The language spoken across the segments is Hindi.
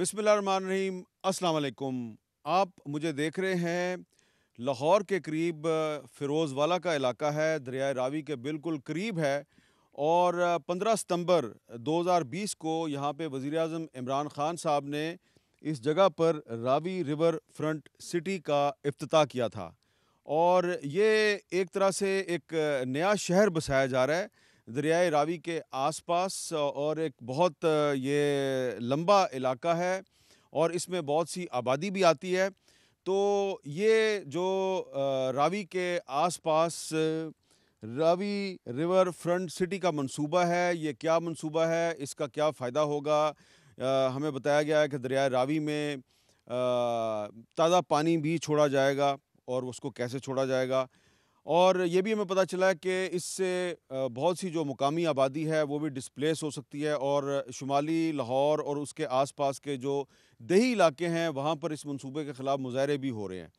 रहीम असलकुम आप मुझे देख रहे हैं लाहौर के करीब फिरोज़वाला का इलाका है दरियाए रावी के बिल्कुल करीब है और 15 सितंबर 2020 को यहाँ पे वज़ी अजम इमरान ख़ान साहब ने इस जगह पर रावी रिवर फ्रंट सिटी का अफ्ताह किया था और ये एक तरह से एक नया शहर बसाया जा रहा है दरियाए रावी के आसपास और एक बहुत ये लंबा इलाका है और इसमें बहुत सी आबादी भी आती है तो ये जो रावी के आसपास रावी रिवर फ्रंट सिटी का मंसूबा है ये क्या मंसूबा है इसका क्या फ़ायदा होगा हमें बताया गया है कि दरियाए रावी में ताज़ा पानी भी छोड़ा जाएगा और उसको कैसे छोड़ा जाएगा और ये भी हमें पता चला कि इससे बहुत सी जो मुकामी आबादी है वो भी डिस्प्लेस हो सकती है और शुमाली लाहौर और उसके आसपास के जो दही इलाके हैं वहाँ पर इस मनसूबे के ख़िलाफ़ मुजाहरे भी हो रहे हैं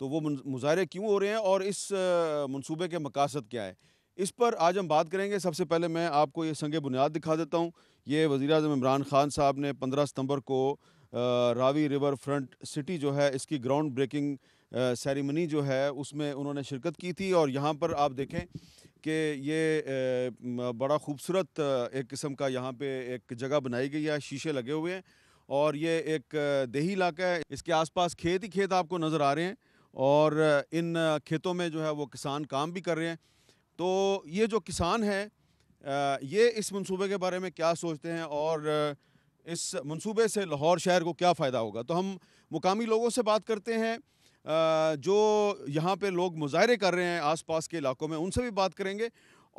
तो वो मुजाहरे क्यों हो रहे हैं और इस मनसूबे के मकासद क्या है इस पर आज हम बात करेंगे सबसे पहले मैं आपको ये संग बुनियाद दिखा देता हूँ ये वज़ी अजम इमरान ख़ान साहब ने पंद्रह सितम्बर को रावी रिवर फ्रंट सिटी जो है इसकी ग्राउंड ब्रेकिंग सेरेमनी जो है उसमें उन्होंने शिरकत की थी और यहाँ पर आप देखें कि ये बड़ा खूबसूरत एक किस्म का यहाँ पे एक जगह बनाई गई है शीशे लगे हुए हैं और ये एक देही इलाका है इसके आसपास खेत ही खेत आपको नज़र आ रहे हैं और इन खेतों में जो है वो किसान काम भी कर रहे हैं तो ये जो किसान है ये इस मंसूबे के बारे में क्या सोचते हैं और इस मंसूबे से लाहौर शहर को क्या फ़ायदा होगा तो हम मुकामी लोगों से बात करते हैं जो यहाँ पे लोग मुजाहरे कर रहे हैं आसपास के इलाकों में उनसे भी बात करेंगे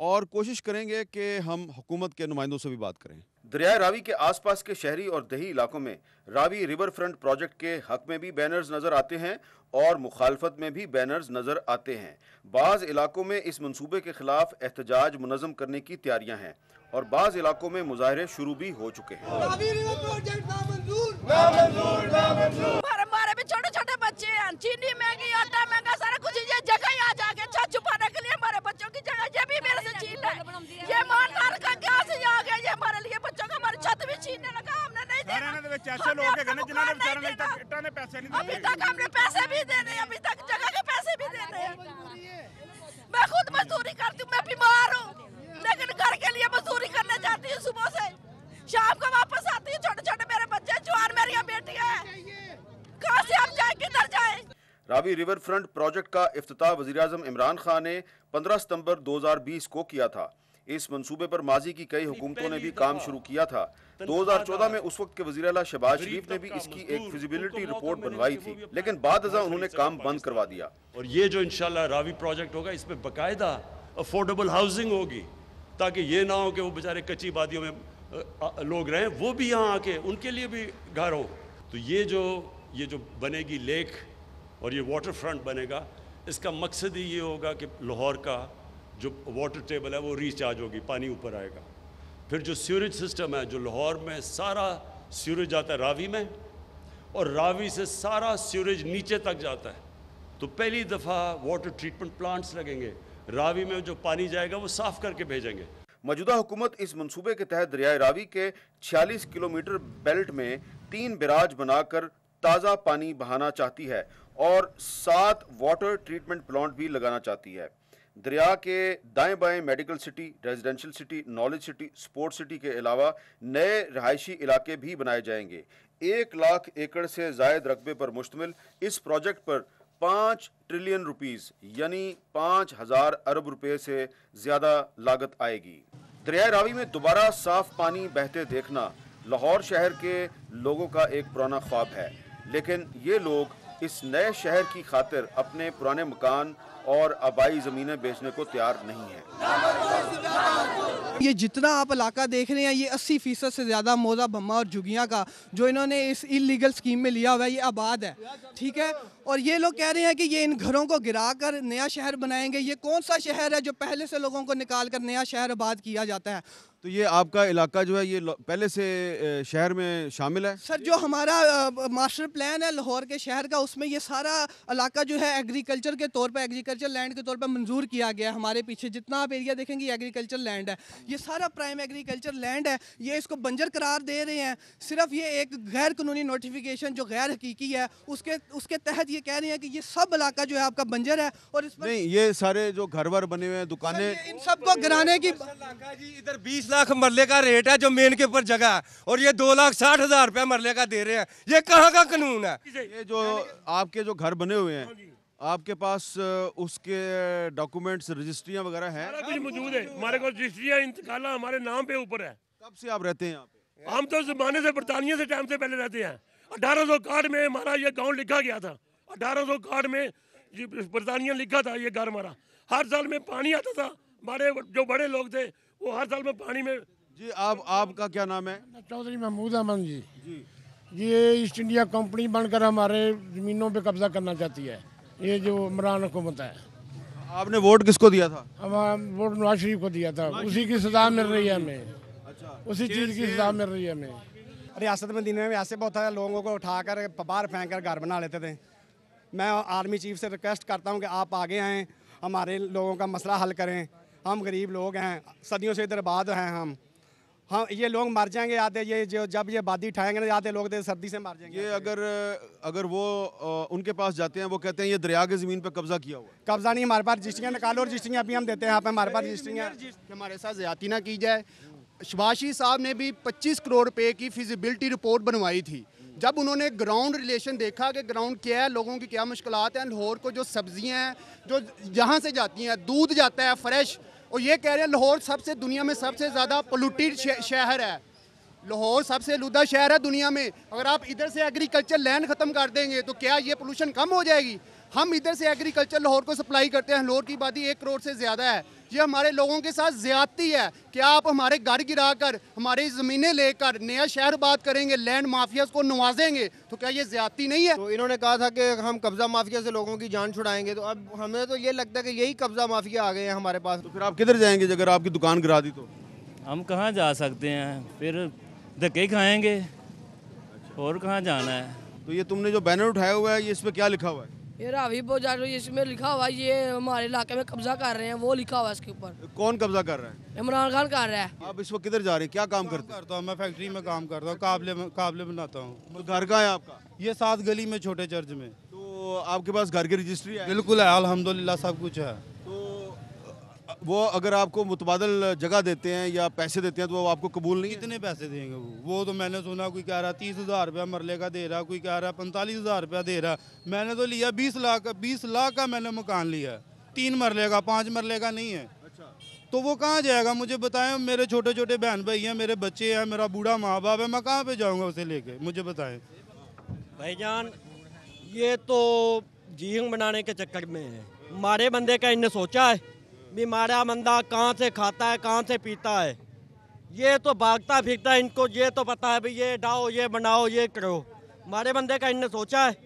और कोशिश करेंगे कि हम हुकूमत के नुमाइंदों से भी बात करें दरियाए रावी के आसपास के शहरी और दही इलाकों में रावी रिवर फ्रंट प्रोजेक्ट के हक में भी बैनर्स नज़र आते हैं और मुखालफत में भी बैनर्स नज़र आते हैं बाज़ इलाकों में इस मनसूबे के खिलाफ एहतजाज मुनज़म करने की तैयारियाँ हैं और बाज़ इलाकों में मुजाहरे शुरू भी हो चुके हैं किसान चीनी मैगी आटा मैगा सारा कुछ ये जगह ही आ जाके अच्छा छुपाने के लिए हमारे बच्चों की जगह ये भी मेरे से छीन ले ये मानदार का क्या से आ गया ये हमारे लिए बच्चों का हमारी छत भी छीनने लगा हमने नहीं देना चाचा लोग के गने जिन्होंने बेचारे ने तक इटा ने पैसे नहीं दिए अभी तक हमने पैसे भी दे देने अभी तक जगह के पैसे भी दे देने मैं खुद मजदूरी करती हूं मैं बीमार हूं लेकिन घर के लिए मजदूरी करने जाती हूं सुबह से शाम को वापस आती हूं छोटे छोटे मेरे बच्चे जवान मेरी बेटियाँ हैं कहाँ से हम जाए किधर जाए रावी रिवर फ्रंट प्रोजेक्ट का अफ्ताह वजी अजम इमरान खान ने 15 सितंबर 2020 को किया था इस मंसूबे पर माजी की कई हुकूमतों ने भी काम शुरू किया था 2014 में उस वक्त के वजी अला शहबाज शरीफ ने भी इसकी एक फिजिबिलिटी रिपोर्ट बनवाई थी लेकिन बाद उन्होंने काम बंद करवा दिया और ये जो इंशाल्लाह रावी प्रोजेक्ट होगा इसमें बाकायदा अफोर्डेबल हाउसिंग होगी ताकि ये ना हो कि वो बेचारे कच्ची वादियों में लोग रहें वो भी यहाँ आके उनके लिए भी घर हो तो ये जो ये जो बनेगी लेक और ये वाटर फ्रंट बनेगा इसका मकसद ही ये होगा कि लाहौर का जो वाटर टेबल है वो रिचार्ज होगी पानी ऊपर आएगा फिर जो सीवरेज सिस्टम है जो लाहौर में सारा सीवरेज आता है रावी में और रावी से सारा सीवरेज नीचे तक जाता है तो पहली दफ़ा वाटर ट्रीटमेंट प्लांट्स लगेंगे रावी में जो पानी जाएगा वो साफ़ करके भेजेंगे मौजूदा हुकूमत इस मंसूबे के तहत दरियाए रावी के 46 किलोमीटर बेल्ट में तीन बिराज बनाकर ताज़ा पानी बहाना चाहती है और सात वाटर ट्रीटमेंट प्लांट भी लगाना चाहती है दरिया के दाएं बाएं medical city residential city knowledge city sport city के अलावा नए रहायशी इलाके भी बनाए जाएंगे एक लाख एकड़ से जायद रकबे पर मुश्तमिल इस प्रोजेक्ट पर पाँच ट्रिलियन रुपीस यानी पाँच हज़ार अरब रुपए से ज़्यादा लागत आएगी दरिया रावी में दोबारा साफ पानी बहते देखना लाहौर शहर के लोगों का एक पुराना ख्वाब है लेकिन ये लोग इस नए शहर की खातिर अपने पुराने मकान और आबाई ज़मीनें बेचने को तैयार नहीं है ये जितना आप इलाका देख रहे हैं ये 80 फीसद से ज़्यादा मोजा बम्मा और जुगिया का जो इन्होंने इस इलीगल स्कीम में लिया हुआ है ये आबाद है ठीक है और ये लोग कह रहे हैं कि ये इन घरों को गिरा कर नया शहर बनाएंगे ये कौन सा शहर है जो पहले से लोगों को निकाल कर नया शहर आबाद किया जाता है तो ये आपका इलाका जो है ये पहले से शहर में शामिल है सर जो हमारा मास्टर प्लान है लाहौर के शहर का उसमें ये सारा इलाका जो है एग्रीकल्चर के तौर पर एग्रीकल्चर लैंड के तौर पर मंजूर किया गया है हमारे पीछे जितना आप एरिया देखेंगे एग्रीकल्चर लैंड है ये सारा प्राइम एग्रीकल्चर लैंड है ये इसको बंजर करार दे रहे हैं सिर्फ ये एक गैर कानूनी नोटिफिकेशन जो गैर हकीकी है उसके उसके तहत ये कह रहे हैं कि ये सब इलाका जो है आपका बंजर है और इसमें नहीं ये सारे जो घर वर बने हुए हैं दुकानें इन सबको गिराने की इधर बीस लाख मरले का रेट है जो मेन के ऊपर जगह है और ये दो लाख साठ हजार रुपया मरले का दे रहे हैं ये कहाँ का कानून है ये जो आपके जो घर बने हुए हैं आपके पास उसके डॉक्यूमेंट्स रजिस्ट्रियाँ वगैरह हैं कुछ मौजूद है हमारे पास रजिस्ट्रिया इंतकाला हमारे नाम पे ऊपर है कब से आप रहते हैं हम तो जमाने से बरतानिया से टाइम से पहले रहते हैं अठारह सौ काठ में हमारा ये गाँव लिखा गया था अठारह सौ काठ में बरतानिया लिखा था ये घर हमारा हर साल में पानी आता था बड़े जो बड़े लोग थे वो हर साल में पानी में जी आप आपका क्या नाम है चौधरी महमूद अहमद जी जी ये ईस्ट इंडिया कंपनी बनकर हमारे ज़मीनों पे कब्जा करना चाहती है ये जो इमरान हुकूमत है आपने वोट किसको दिया था हम वोट नवाज शरीफ को दिया था उसी की अच्छा। सजा मिल रही है हमें उसी चीज़ की सजा मिल रही है हमें रियासत में दिन में ऐसे बहुत सारे लोगों को उठाकर बाहर फेंक कर घर बना लेते थे मैं आर्मी चीफ से रिक्वेस्ट करता हूँ कि आप आगे आएँ हमारे लोगों का मसला हल करें हम गरीब लोग हैं सदियों से इधर बाद हैं हम हाँ ये लोग मर जाएंगे आते ये जो जब ये बादी ठाएंगे ना आते लोग तो सर्दी से मर जाएंगे ये अगर अगर वो उनके पास जाते हैं वो कहते हैं ये दरिया के ज़मीन पर कब्जा किया हुआ कब्जा नहीं हमारे पास रजिस्ट्रियाँ निकालो रजिस्ट्रियाँ अभी हम देते हैं आप हमारे पास रजिस्ट्रियाँ हमारे साथ ज़्यादा ना की जाए शबाशी साहब ने भी पच्चीस करोड़ रुपये की फिजिबिलिटी रिपोर्ट बनवाई थी जब उन्होंने ग्राउंड रिलेशन देखा कि ग्राउंड क्या है लोगों की क्या मुश्किल हैं लाहौर को जो सब्जियाँ हैं जो यहाँ से जाती हैं दूध जाता है फ्रेश और ये कह रहे हैं लाहौर सबसे दुनिया में सबसे ज़्यादा पोलूटेड शहर है लाहौर सबसे लुदा शहर है दुनिया में अगर आप इधर से एग्रीकल्चर लैंड ख़त्म कर देंगे तो क्या ये पोलूशन कम हो जाएगी हम इधर से एग्रीकल्चर लाहौर को सप्लाई करते हैं लाहौर की आबादी एक करोड़ से ज़्यादा है ये हमारे लोगों के साथ ज्यादती है कि आप हमारे घर गिरा कर हमारी ज़मीनें लेकर नया शहर बात करेंगे लैंड माफिया को नवाजेंगे तो क्या ये ज्यादती नहीं है तो इन्होंने कहा था कि हम कब्ज़ा माफिया से लोगों की जान छुड़ाएंगे तो अब हमें तो ये लगता है कि यही कब्ज़ा माफिया आ गए हैं हमारे पास तो फिर आप किधर जाएंगे अगर आपकी दुकान गिरा दी तो हम कहाँ जा सकते हैं फिर धक्के खाएँगे अच्छा। और कहाँ जाना है तो ये तुमने जो बैनर उठाया हुआ है ये इस पर क्या लिखा हुआ है ये रावी बोजार इसमें लिखा हुआ ये हमारे इलाके में कब्जा कर रहे हैं वो लिखा हुआ इसके ऊपर कौन कब्जा कर रहा है इमरान खान कर रहा है आप इस वक्त किधर जा रहे हैं क्या काम, काम करते करता हूँ मैं फैक्ट्री में काम करता हूँ काबले काबले बनाता हूँ घर का है आपका ये सात गली में छोटे चर्च में तो आपके पास घर की रजिस्ट्री है बिल्कुल है अलहमदुल्ला सब कुछ है वो अगर आपको मुतबादल जगह देते हैं या पैसे देते हैं तो वो आपको कबूल नहीं कितने पैसे देंगे वो वो तो मैंने सुना कोई कह रहा है तीस हज़ार रुपया मरले का दे रहा कोई कह रहा है पैंतालीस हज़ार रुपया दे रहा मैंने तो लिया बीस लाख बीस लाख का मैंने मकान लिया तीन मरले का पाँच मरले का नहीं है अच्छा तो वो कहाँ जाएगा मुझे बताएं मेरे छोटे छोटे बहन भाई हैं मेरे बच्चे हैं मेरा बूढ़ा माँ बाप है मैं कहाँ पे जाऊँगा उसे ले मुझे भाई जान ये तो जीव बनाने के चक्कर में है हमारे बंदे का इनने सोचा है मारा मंदा कहाँ से खाता है कहाँ से पीता है ये तो भागता फिरता है इनको ये तो पता है भाई ये डाओ ये बनाओ ये करो हमारे बंदे का इनने सोचा है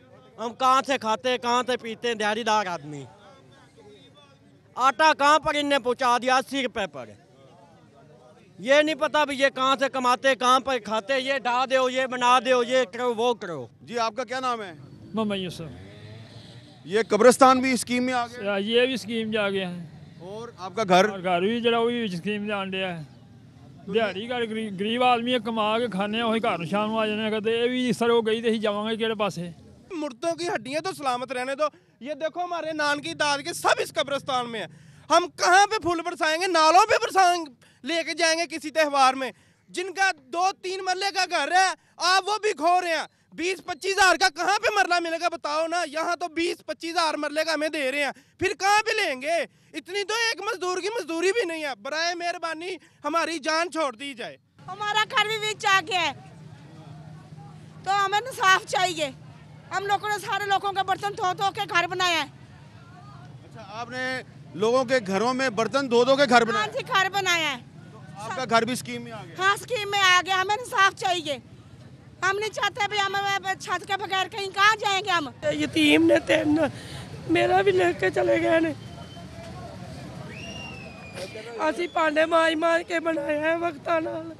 हम कहाँ से खाते हैं कहाँ से पीते हैं दिहाड़ीदार आदमी आटा कहाँ पर इनने पहुँचा दिया अस्सी रुपये पर ये नहीं पता भी ये कहाँ से कमाते कहाँ पर खाते ये डा दो ये बना दो ये करो वो करो जी आपका क्या नाम है मोहम्मद यूसुफ ये कब्रिस्तान भी स्कीम में आ गया ये भी स्कीम में आ गया है और आपका घर घर भी जरा स्कीम ਵੀ ਵਿੱਚ है दिहाड़ी ਆਂਡਿਆ गरीब आदमी कमा के खाने घर शाम आ जाने कहते ਘਰ ਨੂੰ ਸ਼ਾਮ ਨੂੰ ਆ ਜਾਂਦੇ ਕਦੇ ਇਹ मुर्दों की हड्डियां तो सलामत रहने दो ये देखो हमारे नान की दाद के सब इस कब्रस्तान में है हम कहाँ पे फूल बरसाएंगे नालों पे बरसाएंगे लेके जाएंगे किसी त्यौहार में जिनका दो तीन मरले का घर है आप वो भी खो रहे हैं बीस पच्चीस हजार का कहाँ पे मरला मिलेगा बताओ ना यहाँ तो बीस पच्चीस हजार मरले का हमें दे रहे हैं फिर कहाँ पे लेंगे इतनी तो एक मजदूर की मजदूरी भी नहीं है बर मेहरबानी हमारी जान छोड़ दी जाए हमारा घर भी बीच आ गया है तो हमें साफ चाहिए हम लोगों ने सारे लोगों के बर्तन धो धो के घर बनाया है अच्छा आपने लोगों के घरों में बर्तन धो धो के घर बनाया हाँ घर बनाया है तो आपका घर भी स्कीम में आ गया हाँ स्कीम में आ गया हमें इंसाफ चाहिए हम नहीं चाहते हम छत के बगैर कहीं कहाँ जाएंगे हम यतीम ने तेन मेरा भी लेके चले गए ने ਅਸੀਂ ਪਾਂਡੇ ਮਾਜ ਮਾਜ ਕੇ ਬਣਾਇਆ ਹੈ ਵਕਤਾਂ ਨਾਲ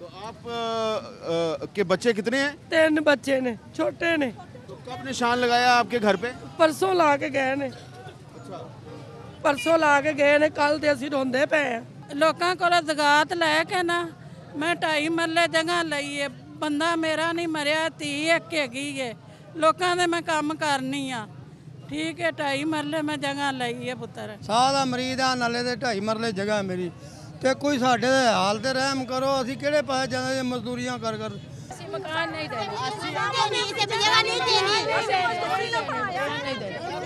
ਤੋਂ ਆਪ ਕੇ ਬੱਚੇ ਕਿੰਨੇ ਹੈ ਤਿੰਨ ਬੱਚੇ ਨੇ ਛੋਟੇ ਨੇ ਕਬ ਨਿਸ਼ਾਨ ਲਗਾਇਆ ਆਪਕੇ ਘਰ ਪੇ पे ਪਰਸੋਂ ਲਾ ਕੇ ਗਏ ਨੇ ਪਰਸੋਂ ਲਾ ਕੇ ਗਏ ਨੇ ਕੱਲ ਤੇ ਅਸੀਂ ਰੋਂਦੇ ਪਏ ਆ ਲੋਕਾਂ ਕੋਲੋਂ ਜ਼ਗਾਤ ਲੈ ਕੇ ਨਾ ਮੈਂ ਢਾਈ ਮੱਲੇ ਜਗ੍ਹਾ ਲਈ ਏ ਬੰਦਾ ਮੇਰਾ ਨਹੀਂ ਮਰਿਆ ਤੀ ਇੱਕ ਹੈਗੀ ਏ ਲੋਕਾਂ ਦੇ ਮੈਂ ਕੰਮ ਕਰਨੀ ਆ ਠੀਕ ਹੈ ਢਾਈ ਮਰਲੇ ਮੈਂ ਜਗ੍ਹਾ ਲਈ ਹੈ ਪੁੱਤਰ ਸਾਹ ਦਾ ਮਰੀਦ ਆ ਨਾਲੇ ਦੇ ਢਾਈ ਮਰਲੇ ਜਗ੍ਹਾ ਮੇਰੀ ਤੇ ਕੋਈ ਸਾਡੇ ਦੇ ਹਾਲ ਤੇ ਰਹਿਮ ਕਰੋ ਅਸੀਂ ਕਿਹੜੇ ਪਾਸੇ ਜਾਂਦੇ ਜੇ ਮਜ਼ਦੂਰੀਆਂ ਕਰ ਕਰ ਅਸੀਂ ਮਕਾਨ ਨਹੀਂ ਦੇਣਾ ਅਸੀਂ ਨਹੀਂ ਤੇ ਜਗ੍ਹਾ ਨਹੀਂ ਦੇਣੀ ਅਸੀਂ ਮਜ਼ਦੂਰੀ ਨਾ ਪਾਇਆ ਨਹੀਂ ਦੇਣਾ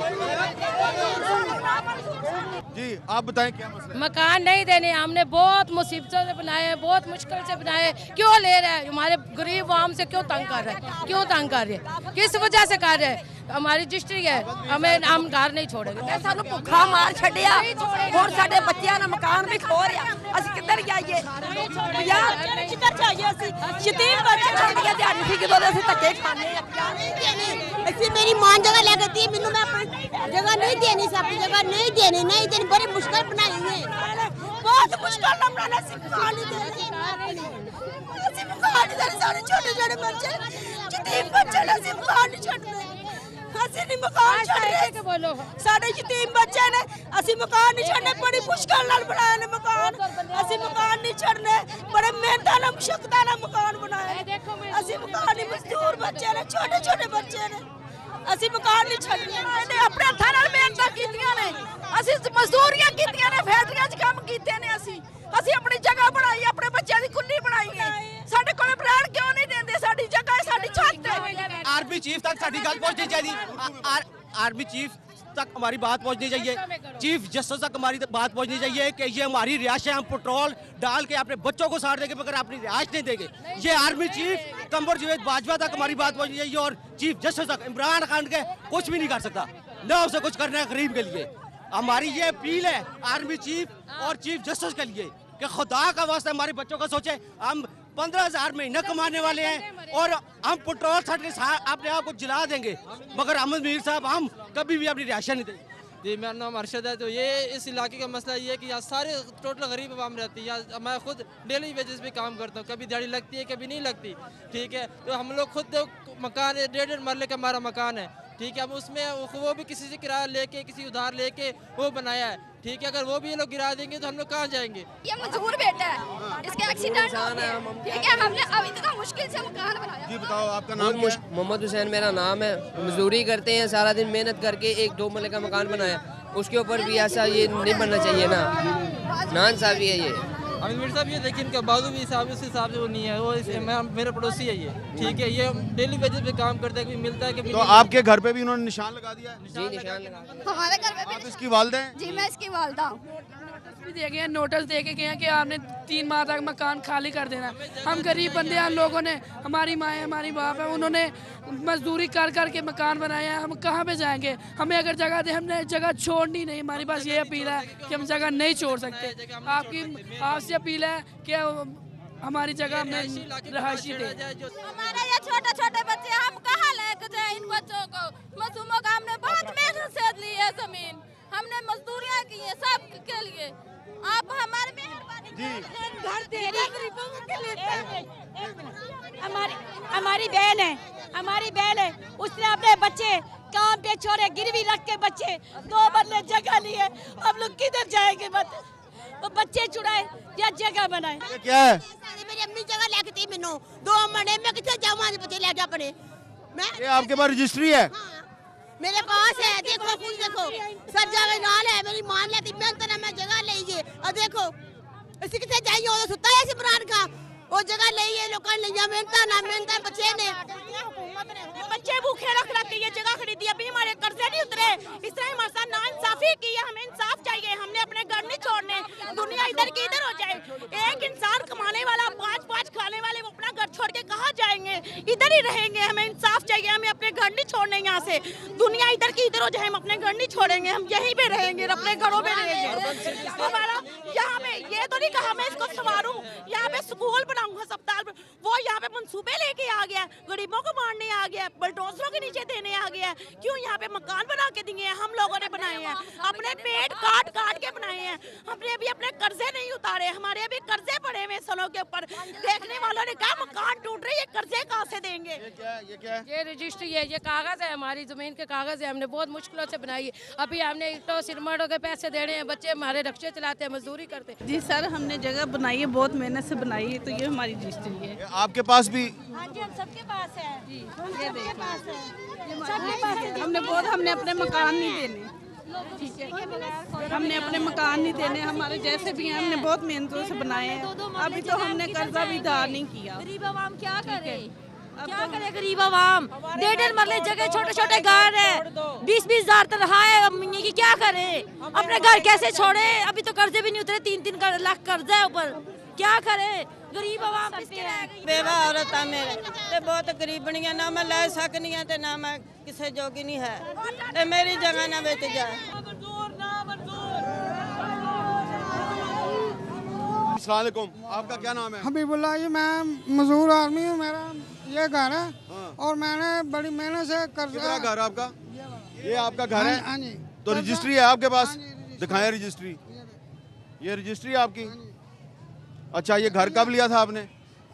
जी आप बताएं क्या मसला मकान नहीं देने हमने बहुत मुसीबतों से बनाए बहुत मुश्किल से बनाए क्यों ले रहे हैं हमारे गरीब आम से क्यों तंग कर रहे हैं क्यों तंग कर रहे हैं किस वजह से कर रहे हैं हमारी रजिस्ट्री है हमें हम घर नहीं छोड़ेंगे सानू भुखा मार छड़िया और साडे बच्चियां ने मकान भी खो रिया ਅਸੀਂ ਕਿੱਧਰ ਜਾਈਏ ਯਾਰ ਕਿੱਧਰ ਜਾਈਏ ਅਸੀਂ ਯਤੀਮ ਬੱਚੇ ਛੋਟੀਆਂ अपनी जगह नहीं देने नहीं देने बड़ी मुश्किल बनाई है बहुत मुश्किल मकान छोड़ मकान नहीं छोड़ने मेहनत ना छोटे बच्चे ने ਅਸੀਂ ਮਕਾਨ ਨਹੀਂ ਛੱਡਿਆ ਇਹਨੇ ਆਪਣੇ ਹੱਥਾਂ ਨਾਲ ਮਿਹਨਤਾਂ ਕੀਤੀਆਂ ਨੇ ਅਸੀਂ ਮਜ਼ਦੂਰੀਆਂ ਕੀਤੀਆਂ ਨੇ ਫੈਕਟਰੀਆਂ 'ਚ ਕੰਮ ਕੀਤੇ ਨੇ ਅਸੀਂ ਅਸੀਂ ਆਪਣੀ ਜਗ੍ਹਾ ਬਣਾਈ ਆਪਣੇ ਬੱਚਿਆਂ ਦੀ ਕੁੱਲੀ ਬਣਾਈ ਹੈ ਸਾਡੇ ਕੋਲੇ ਪ੍ਰਾਣ ਕਿਉਂ ਨਹੀਂ ਦਿੰਦੇ ਸਾਡੀ ਜਗ੍ਹਾ ਹੈ ਸਾਡੀ ਛੱਤ ਹੈ ਆਰਪੀ ਚੀਫ ਤੱਕ ਸਾਡੀ ਗੱਲ ਪਹੁੰਚਣੀ ਚਾਹੀਦੀ ਆਰਪੀ ਚੀਫ तक हमारी बात पहुंचनी चाहिए चीफ जस्टिस तक हमारी बात पहुंचनी चाहिए कि ये हमारी रिहाइश है हम पेट्रोल डाल के अपने बच्चों को साड़ देंगे मगर अपनी रिहाइश नहीं देंगे ये आर्मी चीफ कंबर जुवेद बाजवा तक हमारी बात पहुंचनी चाहिए और चीफ जस्टिस तक इमरान खान के कुछ भी नहीं कर सकता न उसे कुछ करना है गरीब के लिए हमारी ये अपील है आर्मी चीफ और चीफ जस्टिस के लिए कि खुदा का वास्ता हमारे बच्चों का सोचे हम पंद्रह हजार महीना कमाने वाले हैं और हम पेट्रोल छट के अपने आप को जला देंगे मगर अहमद मीर साहब हम कभी भी अपनी रिहायशा नहीं देंगे जी मेरा नाम अरशद है तो ये इस इलाके का मसला ये है कि यहाँ सारे टोटल गरीब आवाम रहती है यहाँ मैं खुद डेली वेजेस पे काम करता हूँ कभी दिहाड़ी लगती है कभी नहीं लगती ठीक है तो हम लोग खुद तो मकान डेढ़ डेढ़ मरले का हमारा मकान है ठीक है हम उसमें वो भी किसी से किराया लेके किसी उधार लेके वो बनाया है ठीक है अगर वो भी ये लोग गिरा देंगे तो हम लोग कहाँ जाएंगे ये मजबूर बेटा है इसके एक्सीडेंट ठीक है हमने अब इतना मुश्किल से मकान बनाया जी बताओ आपका नाम मोहम्मद हुसैन मेरा नाम है मजदूरी करते हैं सारा दिन मेहनत करके एक दो मल्ले का मकान बनाया उसके ऊपर भी ऐसा ये नहीं बनना चाहिए ना नान साफी है ये अमीर साहब ये देखिए इनका बाजू भी हिसाब उस हिसाब से वो नहीं है वो मेरा पड़ोसी है ये ठीक है ये डेली वेजेस पे काम करते है मिलता है कभी तो आपके घर पे भी उन्होंने निशान लगा दिया है निशान लगा हमारे घर पे आप इसकी वालदा जी मैं इसकी वालदा हूँ भी दे गए नोटिस दे के गए कि आपने तीन माह तक मकान खाली कर देना हम गरीब बंदे हैं लोगों ने हमारी माएँ हमारी बाप है उन्होंने मजदूरी कर कर के मकान बनाए हैं हम कहाँ पे जाएंगे हमें अगर जगह दे हमने जगह छोड़नी नहीं हमारे पास ये अपील है कि हम जगह नहीं छोड़ सकते आपकी आपसे अपील है कि हमारी जगह हमने रहायशी दे छोटे छोटे बच्चे हम कहाँ लेके जाए इन बच्चों को मजदूरों का हमने बहुत मेहनत से ली है जमीन हमने मजदूरियाँ की है सब के लिए आप हमारे मेहरबानी जी हमारी हमारी बहन है हमारी बहन है उसने अपने बच्चे काम पे छोड़े गिरवी रख के बच्चे दो बदले जगह लिए हम लोग किधर जाएंगे बत वो बच्चे चुड़ाए या जगह बनाए क्या मेरी अम्मी जगह लेके थी मैनू दो महीने में जाऊँ बच्चे ले जा पड़े मैं आपके पास रजिस्ट्री है हाँ। मेरे पास है देखो खुद देखो सब जगह नाल है मेरी मान लेती मैं तो ना मैं जगह ले लीजिए और देखो इसी कितने चाहिए और सुता है इमरान का वो जगह ले लिए लोग लिया मेहनता ना मेहनता बच्चे ने बच्चे भूखे रख रख के ये जगह खरीदी अभी हमारे कर्जे नहीं उतरे इस तरह हमारे साथ ना इंसाफी की है हमें इंसाफ चाहिए हमने अपने घर नहीं छोड़ने दुनिया इधर की इधर हो जाए के कहाँ जाएंगे इधर ही रहेंगे हमें इंसाफ चाहिए हमें अपने घर नहीं छोड़ने यहाँ से दुनिया इधर की इधर हो जाए हम अपने घर नहीं छोड़ेंगे हम यहीं पे रहेंगे अपने घरों में रहेंगे हमारा यहाँ पे ये तो नहीं कहा मैं इसको संवारू यहाँ पे स्कूल बनाऊंगा अस्पताल वो यहाँ पे मनसूबे लेके आ गया गरीबों को मारने आ गया बलडोजरों के नीचे देने आ गया क्यों यहाँ पे मकान बना के दिए हैं हम लोगों ने बनाए हैं अपने पेट काट काट के बनाए हैं हमने अभी अपने कर्जे नहीं उतारे हमारे अभी कर्जे पड़े हुए सलों के ऊपर देखने वालों ने कहा मकान टूट रही है कर्जे कहाँ से देंगे ये क्या ये क्या ये रजिस्ट्री है ये कागज है हमारी जमीन के कागज है हमने बहुत मुश्किलों से बनाई है अभी हमने तो सिरमटों के पैसे देने हैं बच्चे हमारे रक्शे चलाते हैं मजदूरी करते हैं जी सर हमने जगह बनाई है बहुत मेहनत से बनाई है तो ये हमारी रजिस्ट्री है आपके पास भी हाँ जी हम सबके पास है जी सबके पास है हमने बहुत हमने अपने मकान नहीं देने हमने अपने मकान नहीं देने हमारे जैसे भी हैं हमने बहुत मेहनतों से बनाए हैं अभी तो हमने कर्जा भी दार नहीं किया गरीब आवाम क्या करे क्या तो करे गरीब आवाम डेढ़ मरले जगह छोटे छोटे घर है बीस बीस हजार तनखा है की क्या करे अपने घर कैसे छोड़े अभी तो कर्जे भी नहीं उतरे तीन तीन लाख कर्जा है ऊपर क्या करे ਗਰੀਬ आपका क्या नाम है हबीबुल्ला जी मैं मजदूर आदमी हूँ मेरा ये घर है हाँ। और मैंने बड़ी मेहनत से कर घर आपका ये आपका घर है हाँ हाँ तो रजिस्ट्री है आपके पास दिखाएं रजिस्ट्री ये रजिस्ट्री आपकी अच्छा ये घर कब लिया था आपने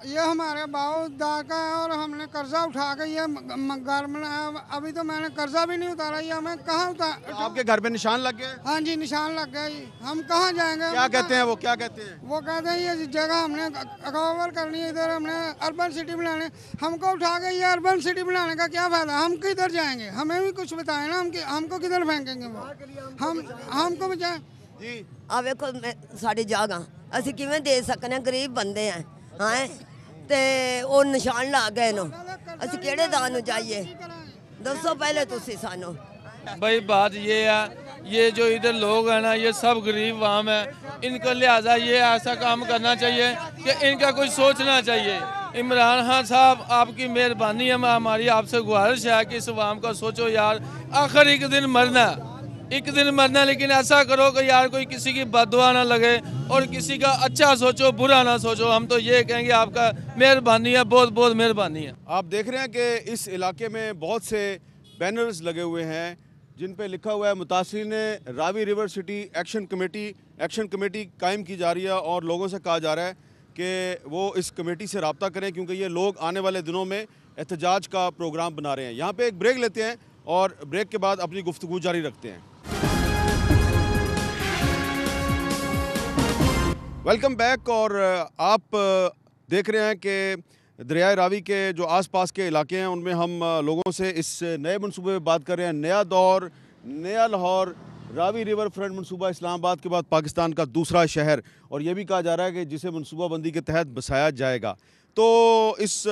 ये हमारे बाबूदा का है और हमने कर्जा उठा के ये घर बनाया अभी तो मैंने कर्जा भी नहीं उतारा ये हमें कहाँ उतार तो आपके घर पे निशान लग गए हाँ जी निशान लग गए हम कहाँ जाएंगे क्या कहते हैं वो क्या कहते हैं वो कहते हैं ये जगह हमने कवर करनी है इधर हमने अर्बन सिटी बनाने हमको उठा के ये अर्बन सिटी बनाने का क्या फायदा हम किधर जाएंगे हमें भी कुछ बताए ना हम हमको किधर फेंकेंगे वो हम हमको बचाए जी अब देखो साड़ी जागा हाँ। ਅਸੀਂ ਕਿਵੇਂ ਦੇ ਸਕਨੇ ਗਰੀਬ ਬੰਦੇ ਆ ਹਾਂ ਤੇ ਉਹ ਨਿਸ਼ਾਨ ਲਾ ਗਏ ਨੂੰ ਅਸੀਂ ਕਿਹੜੇ ਦਾਨ ਨੂੰ ਜਾਈਏ ਦੱਸੋ ਪਹਿਲੇ ਤੁਸੀਂ भाई बात ये है ये जो इधर लोग हैं ना ये सब गरीब वाम है इनको लिहाजा ये ऐसा काम करना चाहिए कि इनका कुछ सोचना चाहिए इमरान खान साहब आपकी मेहरबानी है हमारी आपसे गुजारिश है कि इस वाम का सोचो यार आखिर एक दिन मरना है एक दिन मरना लेकिन ऐसा करो कि यार कोई किसी की बदवा ना लगे और किसी का अच्छा सोचो बुरा ना सोचो हम तो ये कहेंगे आपका मेहरबानी है बहुत बहुत मेहरबानी है आप देख रहे हैं कि इस इलाके में बहुत से बैनर्स लगे हुए हैं जिन पे लिखा हुआ है मुतासरी ने Ravi river city action committee action committee कायम की जा रही है और लोगों से कहा जा रहा है कि वो इस कमेटी से रबता करें क्योंकि ये लोग आने वाले दिनों में एहतजाज का प्रोग्राम बना रहे हैं यहाँ पर एक ब्रेक लेते हैं और ब्रेक के बाद अपनी गुफ्तु जारी रखते हैं वेलकम बैक और आप देख रहे हैं कि दरियाए रावी के जो आसपास के इलाके हैं उनमें हम लोगों से इस नए मनसूबे में बात कर रहे हैं नया दौर नया लाहौर रावी रिवर फ्रंट मनसूबा इस्लामाबाद के बाद पाकिस्तान का दूसरा शहर और यह भी कहा जा रहा है कि जिसे मनसूबाबंदी के तहत बसाया जाएगा तो इस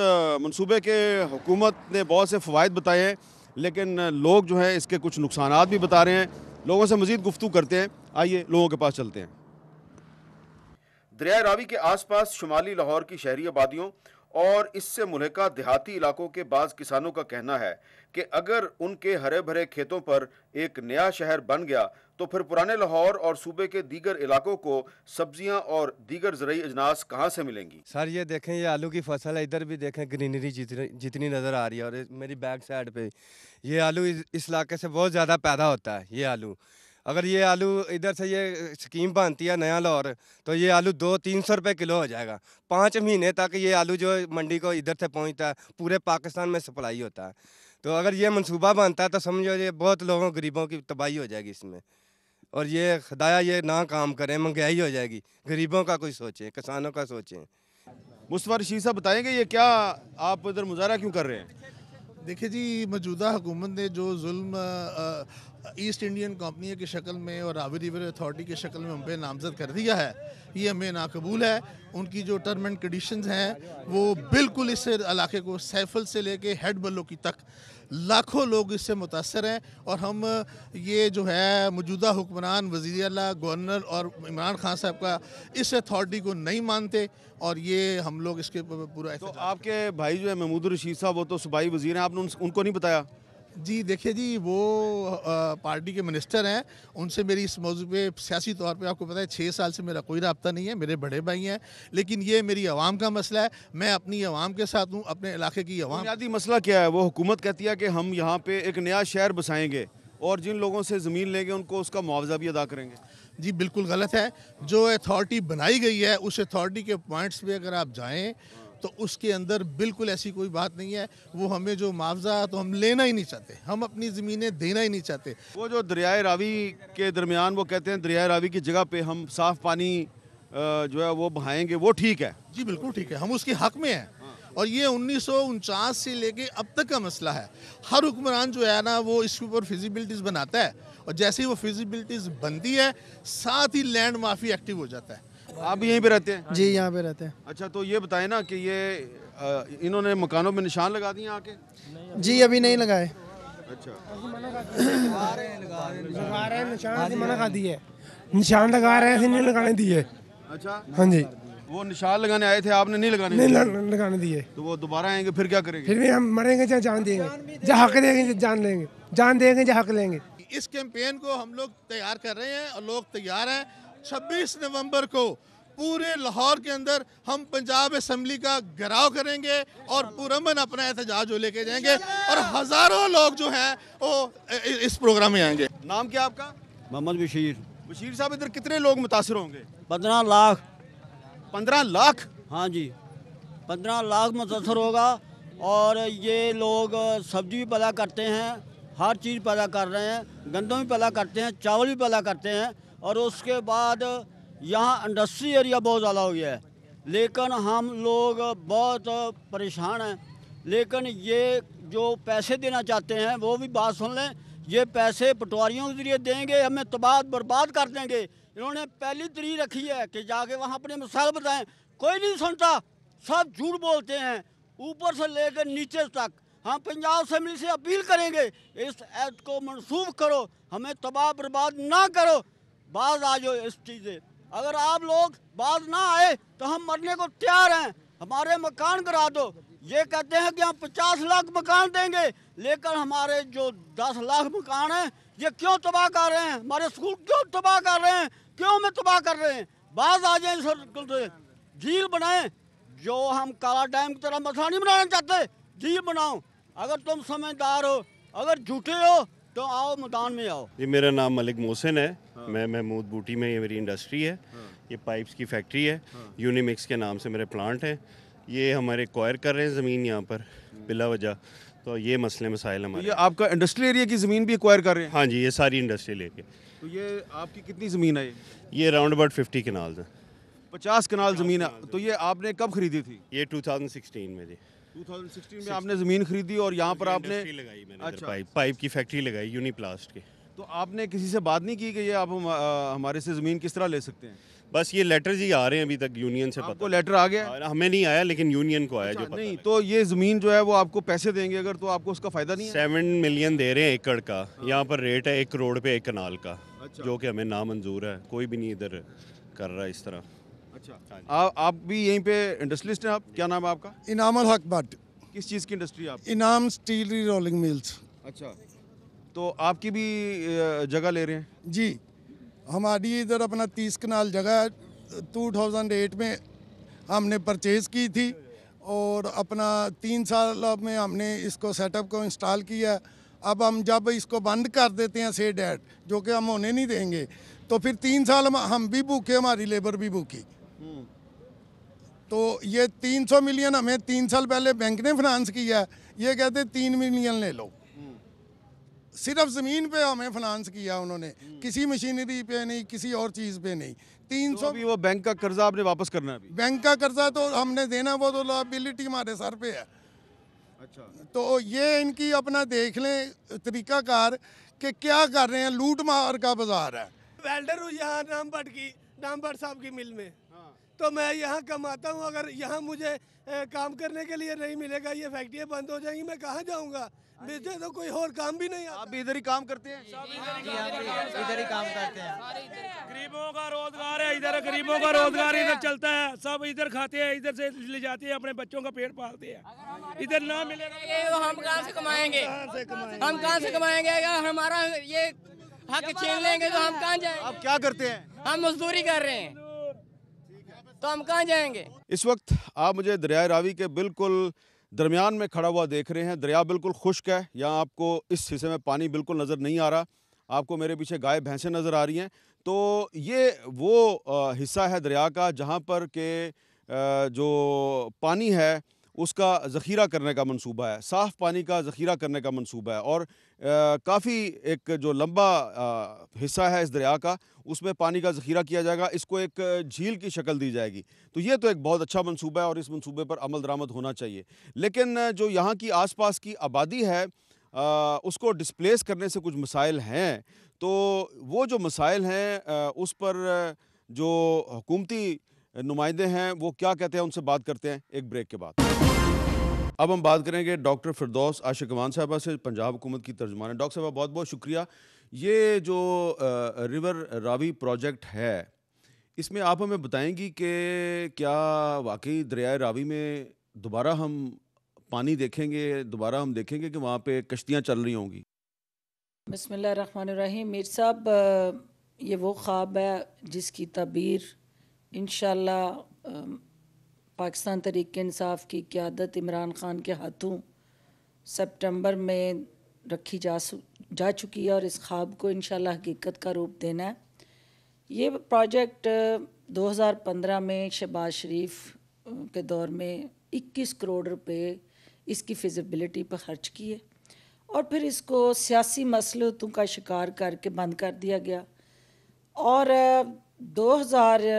मनसूबे के हुकूमत ने बहुत से फ़वाद बताए हैं लेकिन लोग जो है इसके कुछ नुकसान भी बता रहे हैं लोगों से मजीद गुफ्तु करते हैं आइए लोगों के पास चलते हैं दरिया रावी के आसपास शुमाली लाहौर की शहरी आबादियों और इससे मुलहका देहाती इलाकों के बाद किसानों का कहना है कि अगर उनके हरे भरे खेतों पर एक नया शहर बन गया तो फिर पुराने लाहौर और सूबे के दीगर इलाकों को सब्जियां और दीगर जरिए अजनास कहाँ से मिलेंगी सर ये देखें ये आलू की फसल है इधर भी देखें ग्रीनरी जितनी जितनी नज़र आ रही है और मेरी बैक साइड पे ये आलू इस इलाके से बहुत ज़्यादा पैदा होता है ये आलू अगर ये आलू इधर से ये स्कीम बनती है नया लाहौर तो ये आलू दो तीन सौ रुपये किलो हो जाएगा पाँच महीने तक ये आलू जो मंडी को इधर से पहुँचता है पूरे पाकिस्तान में सप्लाई होता है तो अगर ये मनसूबा बनता है तो समझो ये बहुत लोगों गरीबों की तबाही हो जाएगी इसमें और ये खदाया ये ना काम करें महंगाई हो जाएगी गरीबों का कोई सोचें किसानों का सोचें मुस्तफ़ा रशीद साहब बताएंगे ये क्या आप इधर मुजाहरा क्यों कर रहे हैं देखिए जी मौजूदा हुकूमत ने जो जुल्म ईस्ट इंडियन कंपनी की शक्ल में और रावी रिवर अथॉरिटी की शक्ल में हम पे नामजद कर दिया है ये हमें नाकबूल है उनकी जो टर्म एंड कंडीशन हैं वो बिल्कुल इस इलाके को सैफल से लेके हेड बलों की तक लाखों लोग इससे मुतासर हैं और हम ये जो है मौजूदा हुक्मरान वजी अला गवर्नर और इमरान खान साहब का इस अथॉरिटी को नहीं मानते और ये हम लोग इसके पूरा तो आपके भाई जो है महमूद रशीद साहब वो तो सूबाई वजीर हैं आपने उनको नहीं बताया जी देखिए जी वो आ, पार्टी के मिनिस्टर हैं उनसे मेरी इस मौजू पर सियासी तौर पे आपको पता है छः साल से मेरा कोई रबता नहीं है मेरे बड़े भाई हैं लेकिन ये मेरी आवाम का मसला है मैं अपनी आवाम के साथ हूँ अपने इलाके की आवाम बुनियादी मसला क्या है वो हुकूमत कहती है कि हम यहाँ पे एक नया शहर बसाएँगे और जिन लोगों से ज़मीन लेंगे उनको उसका मुआवजा भी अदा करेंगे जी बिल्कुल गलत है जो अथॉरिटी बनाई गई है उस अथॉरिटी के पॉइंट्स पर अगर आप जाएँ तो उसके अंदर बिल्कुल ऐसी कोई बात नहीं है वो हमें जो मुआवजा तो हम लेना ही नहीं चाहते हम अपनी ज़मीनें देना ही नहीं चाहते वो जो दरियाए रावी के दरमियान वो कहते हैं दरियाए रावी की जगह पे हम साफ़ पानी जो है वो बहाएंगे वो ठीक है जी बिल्कुल ठीक है हम उसके हक में हैं हाँ। और ये उन्नीस से लेके अब तक का मसला है हर हुक्मरान जो है ना वो इसके ऊपर फिजिबिलिटीज़ बनाता है और जैसे ही वो फिजिबिलिटीज़ बनती है साथ ही लैंड माफी एक्टिव हो जाता है आप भी यहीं पे रहते हैं जी यहाँ पे रहते हैं अच्छा तो ये बताए ना कि ये इन्होंने मकानों में निशान लगा दिए आके जी अभी नहीं लगाए अच्छा निशान लगा रहे हैं नहीं लगाने दिए अच्छा हाँ जी वो निशान लगाने आए थे आपने नहीं लगाने नहीं लगाने दिए तो वो दोबारा आएंगे फिर क्या करेंगे फिर भी हम मरेंगे जहाँ जान देंगे जहाँ हक देंगे जान लेंगे जान देंगे जहाँ हक लेंगे इस कैंपेन को हम लोग तैयार कर रहे हैं और लोग तैयार हैं छब्बीस नवम्बर को पूरे लाहौर के अंदर हम पंजाब असम्बली का घराव करेंगे और पुरमन अपना एहतजाज लेके जाएंगे और हज़ारों लोग जो हैं वो इस प्रोग्राम में आएंगे नाम क्या आपका मोहम्मद बशीर बशीर साहब इधर कितने लोग मुतासर होंगे पंद्रह लाख पंद्रह लाख हाँ जी पंद्रह लाख मुतासर होगा और ये लोग सब्जी भी पैदा करते हैं हर चीज़ पैदा कर रहे हैं गंदम भी पैदा करते हैं चावल भी पैदा करते हैं और उसके बाद यहाँ इंडस्ट्री एरिया बहुत ज़्यादा हो गया है लेकिन हम लोग बहुत परेशान हैं लेकिन ये जो पैसे देना चाहते हैं वो भी बात सुन लें ये पैसे पटवारियों के जरिए देंगे हमें तबाह बर्बाद कर देंगे इन्होंने पहली तरी रखी है कि जाके वहाँ अपने मसाइल बताएं कोई नहीं सुनता सब झूठ बोलते हैं ऊपर से लेकर नीचे तक हम पंजाब असम्बली से अपील करेंगे इस एक्ट को मनसूख करो हमें तबाह बर्बाद ना करो बाज आ जाओ इस चीज़ से अगर आप लोग बाज ना आए तो हम मरने को तैयार हैं हमारे मकान करा दो ये कहते हैं कि हम पचास लाख मकान देंगे लेकिन हमारे जो दस लाख मकान हैं ये क्यों तबाह कर रहे हैं हमारे स्कूल क्यों तबाह कर रहे हैं क्यों हमें तबाह कर रहे हैं बाज आ जाए सर्कल से झील बनाए जो हम काला डैम की तरह मसला नहीं बनाना चाहते झील बनाओ अगर तुम समझदार हो अगर झूठे हो तो आओ मैदान में आओ ये मेरा नाम मलिक मोहसिन है हाँ। मैं महमूद बूटी में ये मेरी इंडस्ट्री है हाँ। ये पाइप्स की फैक्ट्री है हाँ। यूनिमिक्स के नाम से मेरे प्लांट है ये हमारे क्वायर कर रहे हैं ज़मीन यहाँ पर हम्म। बिला वजह तो ये मसले मसाइल तो हमारे ये आपका इंडस्ट्रियल एरिया की ज़मीन भी एक्वायर कर रहे हैं हाँ जी ये सारी इंडस्ट्रियल एरिया तो ये आपकी कितनी ज़मीन है ये राउंड अबाउट फिफ्टी कनाल है पचास कनाल ज़मीन है तो ये आपने कब खरीदी थी ये टू में जी 2016 में आपने ज़मीन खरीदी और यहाँ पर आपने लगाई मैंने अच्छा पाइप पाइप की फैक्ट्री लगाई यूनिप्लास्ट के तो आपने किसी से बात नहीं की कि ये आप हम, आ, हमारे से ज़मीन किस तरह ले सकते हैं बस ये लेटर जी आ रहे हैं अभी तक यूनियन से आपको लेटर आ गया हमें नहीं आया लेकिन यूनियन को आया अच्छा, जो पता नहीं तो ये ज़मीन जो है वो आपको पैसे देंगे अगर तो आपको उसका फ़ायदा नहीं सेवन मिलियन दे रहे हैं एकड़ का हाँ। यहाँ पर रेट है एक करोड़ पे एक कनाल का अच्छा। जो कि हमें नामंजूर है कोई भी नहीं इधर कर रहा है इस तरह अच्छा हाँ आ, आप भी यहीं पे इंडस्ट्रियलिस्ट हैं आप क्या नाम है आपका इनाम अल हक भट्ट किस चीज़ की इंडस्ट्री आप इनाम स्टील रोलिंग मिल्स अच्छा तो आपकी भी जगह ले रहे हैं जी हमारी इधर अपना तीस कनाल जगह टू थाउजेंड एट में हमने परचेज़ की थी और अपना तीन साल में हमने इसको सेटअप को इंस्टॉल किया अब हम जब इसको बंद कर देते हैं से डैट जो कि हम होने नहीं देंगे तो फिर तीन साल हम भी भूखे हमारी लेबर भी भूखी तो ये 300 मिलियन हमें तीन साल पहले बैंक ने फाइनेंस किया है ये कहते तीन मिलियन ले लो सिर्फ ज़मीन पे हमें फाइनेंस किया उन्होंने किसी मशीनरी पे नहीं किसी और चीज़ पे नहीं तीन सौ तो वो बैंक का कर्जा आपने वापस करना है बैंक का कर्जा तो हमने देना वो तो लाबिलिटी हमारे सर पे है अच्छा तो ये इनकी अपना देख लें तरीकाकार के क्या कर रहे हैं लूट मार का बाजार है वेल्डर रुझान रामभट की रामभट साहब की मिल में तो मैं यहाँ कमाता हूँ अगर यहाँ मुझे ए, काम करने के लिए नहीं मिलेगा ये फैक्ट्रियाँ बंद हो जाएंगी मैं कहाँ जाऊँगा हाँ मुझे तो कोई और काम भी नहीं आप इधर ही काम करते हैं हाँ हाँ इधर ही काम करते हैं गरीबों का रोजगार है इधर गरीबों का रोजगार इधर चलता है सब इधर खाते हैं इधर से ले जाते हैं अपने बच्चों का पेट पालते हैं इधर ना मिलेगा तो हम कहाँ से कमाएंगे हम कहाँ से कमाएंगे अगर हमारा ये हक छीन लेंगे तो हम कहाँ जाएंगे आप क्या करते हैं हम मजदूरी कर रहे हैं तो हम कहाँ जाएंगे इस वक्त आप मुझे दरिया रावी के बिल्कुल दरमियान में खड़ा हुआ देख रहे हैं दरिया बिल्कुल खुश्क है यहाँ आपको इस हिस्से में पानी बिल्कुल नज़र नहीं आ रहा आपको मेरे पीछे गाय भैंसें नज़र आ रही हैं तो ये वो हिस्सा है दरिया का जहाँ पर के जो पानी है उसका ज़ख़ीरा करने का मंसूबा है साफ़ पानी का ज़ख़ीरा करने का मंसूबा है और काफ़ी एक जो लंबा हिस्सा है इस दरिया का उसमें पानी का ज़खीरा किया जाएगा इसको एक झील की शक्ल दी जाएगी तो ये तो एक बहुत अच्छा मनसूबा है और इस मनसूबे पर अमल दरामद होना चाहिए लेकिन जो यहाँ की आसपास की आबादी है आ, उसको डिस्प्लेस करने से कुछ मसाइल हैं तो वो जो मसाइल हैं उस पर जो हुकूमती नुमाइंदे हैं वो क्या कहते हैं उनसे बात करते हैं एक ब्रेक के बाद अब हम बात करेंगे डॉक्टर फिरदौस आशिकवान साहबा से पंजाब हुकूमत की तर्जमान डॉक्टर साहबा बहुत बहुत शुक्रिया ये जो रिवर रावी प्रोजेक्ट है इसमें आप हमें बताएंगी कि क्या वाकई दरियाए रावी में दोबारा हम पानी देखेंगे दोबारा हम देखेंगे कि वहाँ पे कश्तियाँ चल रही होंगी रही मीर साहब ये वो ख्वाब है जिसकी तबीर इन पाकिस्तान तरीक इंसाफ की क्यादत इमरान खान के हाथों सितंबर में रखी जा जा चुकी है और इस ख्वाब को इन हकीकत का रूप देना है ये प्रोजेक्ट 2015 में शहबाज शरीफ के दौर में 21 करोड़ रुपए इसकी फिजिबिलिटी पर खर्च किए और फिर इसको सियासी मसलतों का शिकार करके बंद कर दिया गया और 2000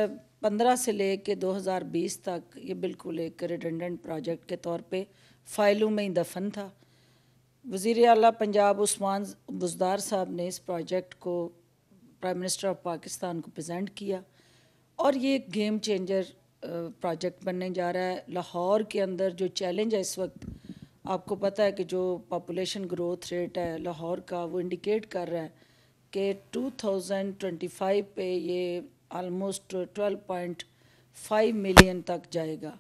पंद्रह से ले कर दो हज़ार बीस तक ये बिल्कुल एक रिडेंडेंट प्रोजेक्ट के तौर पर फ़ाइलों में ही दफन था वज़ी अला पंजाब उस्मान बुजदार साहब ने इस प्रोजेक्ट को प्राइम मिनिस्टर ऑफ पाकिस्तान को प्रेजेंट किया और ये एक गेम चेंजर प्रोजेक्ट बनने जा रहा है लाहौर के अंदर जो चैलेंज है इस वक्त आपको पता है कि जो पॉपुलेशन ग्रोथ रेट है लाहौर का वो इंडिकेट कर रहा है कि 2025 पे ये आलमोस्ट 12.5 मिलियन तक जाएगा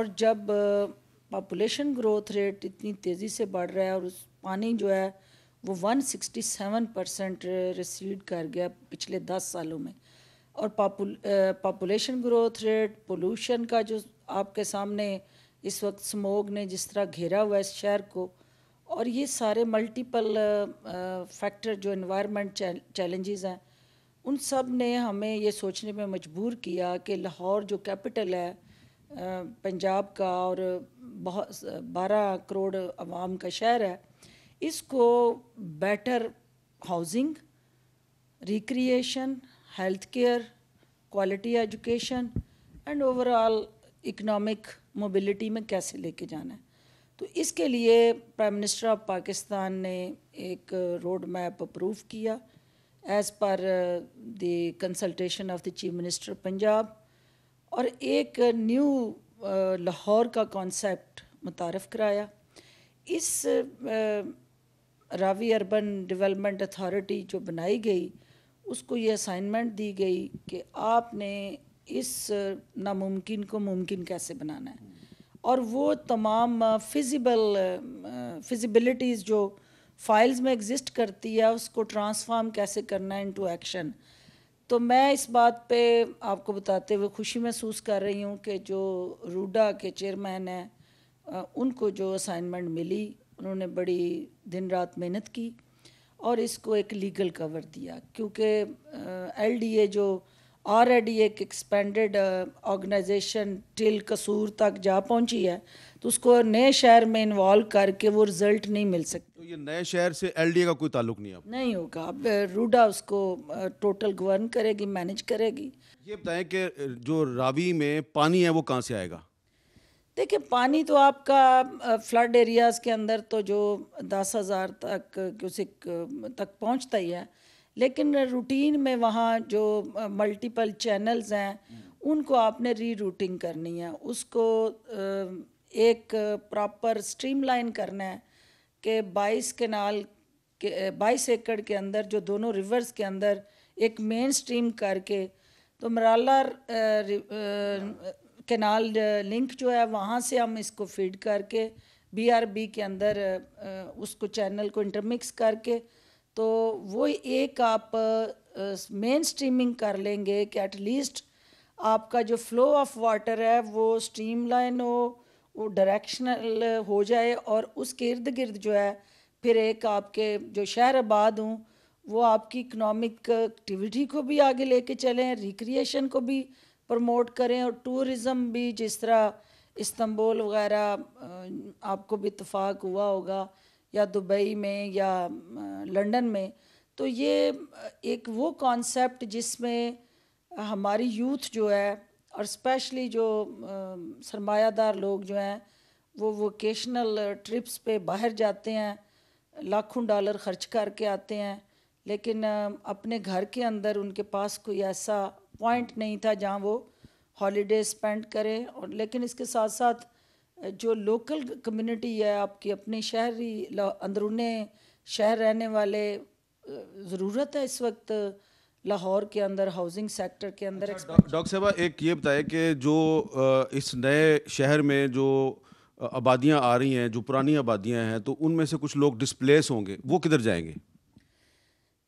और जब पापुलेशन ग्रोथ रेट इतनी तेज़ी से बढ़ रहा है और उस पानी जो है वो 167 परसेंट रिसीड कर गया पिछले 10 सालों में और पापुलेशन ग्रोथ रेट पोल्यूशन का जो आपके सामने इस वक्त स्मोग ने जिस तरह घेरा हुआ है इस शहर को और ये सारे मल्टीपल फैक्टर जो इन्वायरमेंट चैलेंजेस हैं उन सब ने हमें ये सोचने में मजबूर किया कि लाहौर जो कैपिटल है पंजाब का और बहुत बारह करोड़ आवाम का शहर है इसको better housing recreation health care quality education and overall economic mobility में कैसे लेके जाना है तो इसके लिए प्राइम मिनिस्टर ऑफ पाकिस्तान ने एक रोड मैप अप्रूव किया एज़ पर uh, of the chief minister Punjab और एक न्यू uh, लाहौर का कॉन्सेप्ट मुतारफ़ कराया इस uh, Ravi urban development authority जो बनाई गई उसको ये असाइनमेंट दी गई कि आपने इस uh, नामुमकिन को मुमकिन कैसे बनाना है और वो तमाम फिजिबल uh, फिजिबिलिटीज़ uh, जो फाइल्स में एग्जिस्ट करती है उसको ट्रांसफार्म कैसे करना है इनटू एक्शन तो मैं इस बात पे आपको बताते हुए खुशी महसूस कर रही हूँ कि जो रूडा के चेयरमैन हैं उनको जो असाइनमेंट मिली उन्होंने बड़ी दिन रात मेहनत की और इसको एक लीगल कवर दिया क्योंकि एल जो ऑलरेडी एक एक्सपेंडेड ऑर्गेनाइजेशन टिल कसूर तक जा पहुंची है तो उसको नए शहर में इन्वॉल्व करके वो रिज़ल्ट नहीं मिल सकता ये नए शहर से एलडीए का कोई ताल्लुक नहीं है नहीं होगा अब रूडा उसको टोटल गवर्न करेगी मैनेज करेगी ये बताएं कि जो रावी में पानी है वो कहाँ से आएगा देखिए पानी तो आपका फ्लड एरियाज़ के अंदर तो जो दस हज़ार तक उसे तक पहुँचता ही है लेकिन रूटीन में वहाँ जो मल्टीपल चैनल्स हैं उनको आपने री रूटिंग करनी है उसको एक प्रॉपर स्ट्रीमलाइन करना है के 22 केनाल के 22 एकड़ के अंदर जो दोनों रिवर्स के अंदर एक मेन स्ट्रीम करके तो मराला केनाल लिंक जो है वहाँ से हम इसको फीड करके बीआरबी के अंदर उसको चैनल को इंटरमिक्स करके तो वो एक आप मेन स्ट्रीमिंग कर लेंगे कि एटलीस्ट आपका जो फ्लो ऑफ वाटर है वो स्ट्रीम लाइन हो वो डायरेक्शनल हो जाए और उसके इर्द गिर्द जो है फिर एक आपके जो शहर आबाद हों वो आपकी इकनॉमिक एक्टिविटी को भी आगे लेके चलें रिक्रिएशन को भी प्रमोट करें और टूरिज़म भी जिस तरह इस्तंबुल वगैरह आपको भी इतफाक़ हुआ होगा या दुबई में या लंदन में तो ये एक वो कॉन्सेप्ट जिसमें हमारी यूथ जो है और स्पेशली जो सरमायादार लोग जो हैं वो वोकेशनल ट्रिप्स पे बाहर जाते हैं लाखों डॉलर खर्च करके आते हैं लेकिन अपने घर के अंदर उनके पास कोई ऐसा पॉइंट नहीं था जहाँ वो हॉलीडे स्पेंड करें और लेकिन इसके साथ साथ जो लोकल कम्युनिटी है आपकी अपने शहरी अंदरूने शहर रहने वाले ज़रूरत है इस वक्त लाहौर के अंदर हाउसिंग सेक्टर के अंदर अच्छा, डॉक्टर साहब एक ये बताए कि जो इस नए शहर में जो आबादियाँ आ रही हैं जो पुरानी आबादियाँ हैं तो उनमें से कुछ लोग डिस्प्लेस होंगे वो किधर जाएंगे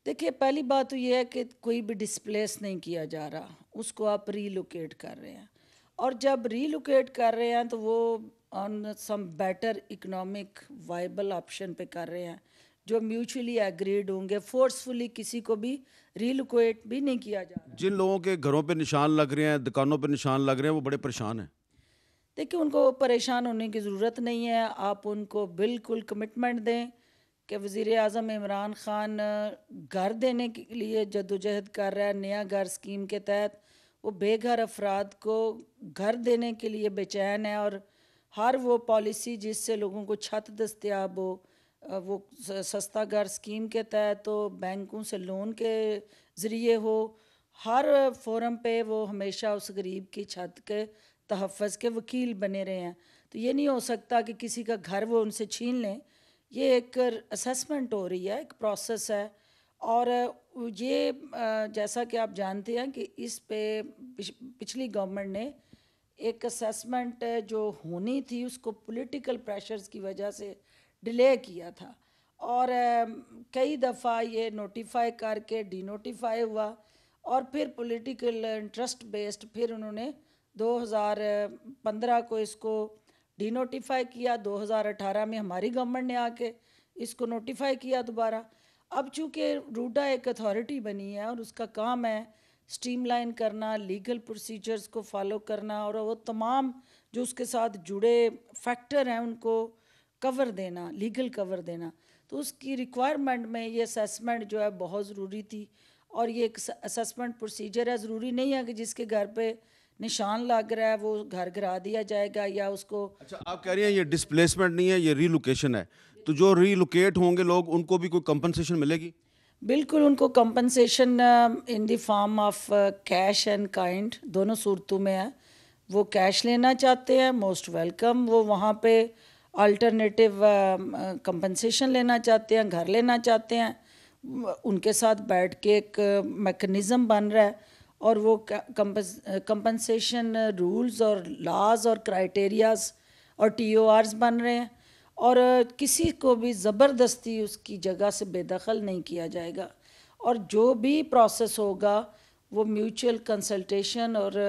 देखिए पहली बात तो ये है कि कोई भी डिस्प्लेस नहीं किया जा रहा उसको आप रीलोकेट कर रहे हैं और जब रीलोकेट कर रहे हैं तो वो on some better economic viable option पे कर रहे हैं जो म्यूचुअली एग्रीड होंगे फोर्सफुली किसी को भी रिलोकेट भी नहीं किया जा रहा जिन लोगों के घरों पे निशान लग रहे हैं दुकानों पे निशान लग रहे हैं वो बड़े परेशान हैं देखिए उनको परेशान होने की ज़रूरत नहीं है आप उनको बिल्कुल कमिटमेंट दें कि वज़ी अजम इमरान ख़ान घर देने के लिए जदोजहद कर रहा है नया घर स्कीम के तहत वो बेघर अफराद को घर देने के लिए बेचैन है और हर वो पॉलिसी जिससे लोगों को छत दस्तियाब हो वो सस्ता घर स्कीम के तहत तो बैंकों से लोन के ज़रिए हो हर फोरम पे वो हमेशा उस गरीब की छत के तहफ़ के वकील बने रहे हैं तो ये नहीं हो सकता कि किसी का घर वो उनसे छीन लें ये एक असेसमेंट हो रही है एक प्रोसेस है और ये जैसा कि आप जानते हैं कि इस पे पिछली गवर्नमेंट ने एक असेसमेंट जो होनी थी उसको पॉलिटिकल प्रेशर्स की वजह से डिले किया था और कई दफ़ा ये नोटिफाई करके डीनोटिफाई हुआ और फिर पॉलिटिकल इंटरेस्ट बेस्ड फिर उन्होंने 2015 को इसको डीनोटिफाई किया 2018 में हमारी गवर्नमेंट ने आके इसको नोटिफाई किया दोबारा अब चूंकि रूडा एक अथॉरिटी बनी है और उसका काम है स्ट्रीमलाइन करना लीगल प्रोसीजर्स को फॉलो करना और वो तमाम जो उसके साथ जुड़े फैक्टर हैं उनको कवर देना लीगल कवर देना तो उसकी रिक्वायरमेंट में ये असेसमेंट जो है बहुत ज़रूरी थी और ये एक असेसमेंट प्रोसीजर है ज़रूरी नहीं है कि जिसके घर पे निशान लग रहा है वो घर गिरा दिया जाएगा या उसको अच्छा आप कह रही हैं ये डिसप्लेसमेंट नहीं है ये रीलोकेशन है तो जो रीलोकेट होंगे लोग उनको भी कोई कंपनसेशन मिलेगी बिल्कुल उनको compensation in the form of cash and kind दोनों सूरतों में है वो कैश लेना चाहते हैं मोस्ट वेलकम वो वहाँ पर अल्टरनेटिव कंपनसेशन um, uh, लेना चाहते हैं घर लेना चाहते हैं उनके साथ बैठ के एक मैकेनिज़्म uh, बन रहा है और वो कंपनसेशन रूल्स uh, और लाज और क्राइटेरियाज और टी बन रहे हैं और किसी को भी ज़बरदस्ती उसकी जगह से बेदखल नहीं किया जाएगा और जो भी प्रोसेस होगा वो म्यूचुअल कंसल्टेशन और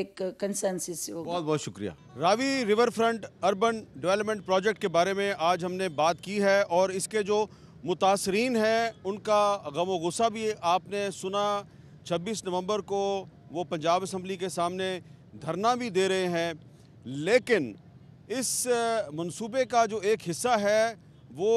एक कंसेंसिस होगा बहुत बहुत शुक्रिया Ravi river front urban development project के बारे में आज हमने बात की है और इसके जो मुतासरीन हैं उनका गम गुस्सा भी आपने सुना 26 नवंबर को वो पंजाब असम्बली के सामने धरना भी दे रहे हैं लेकिन इस मंसूबे का जो एक हिस्सा है वो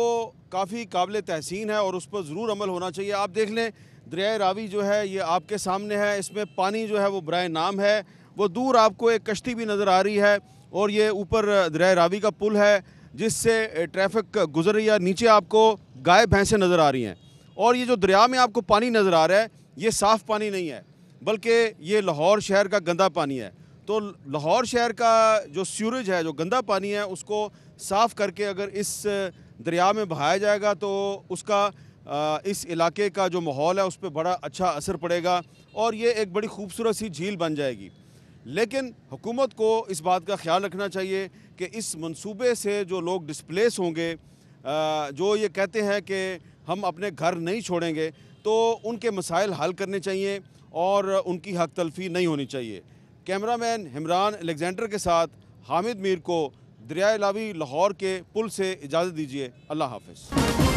काफ़ी काबिल तहसीन है और उस पर ज़रूर अमल होना चाहिए आप देख लें दरिया रावी जो है ये आपके सामने है इसमें पानी जो है वो बर नाम है वो दूर आपको एक कश्ती भी नज़र आ रही है और ये ऊपर दरिया रावी का पुल है जिससे ट्रैफिक गुजर रही है नीचे आपको गाय भैंसें नज़र आ रही हैं और ये जो दरिया में आपको पानी नज़र आ रहा है ये साफ़ पानी नहीं है बल्कि ये लाहौर शहर का गंदा पानी है तो लाहौर शहर का जो सूरज है जो गंदा पानी है उसको साफ़ करके अगर इस दरिया में बहाया जाएगा तो उसका इस इलाके का जो माहौल है उस पर बड़ा अच्छा असर पड़ेगा और ये एक बड़ी खूबसूरत सी झील बन जाएगी लेकिन हुकूमत को इस बात का ख्याल रखना चाहिए कि इस मंसूबे से जो लोग डिस्प्लेस होंगे जो ये कहते हैं कि हम अपने घर नहीं छोड़ेंगे तो उनके मसाइल हल करने चाहिए और उनकी हक तलफी नहीं होनी चाहिए कैमरा मैन इमरान एलेक्जेंडर के साथ हामिद मीर को दरियालावी लावी लाहौर के पुल से इजाज़त दीजिए अल्लाह हाफ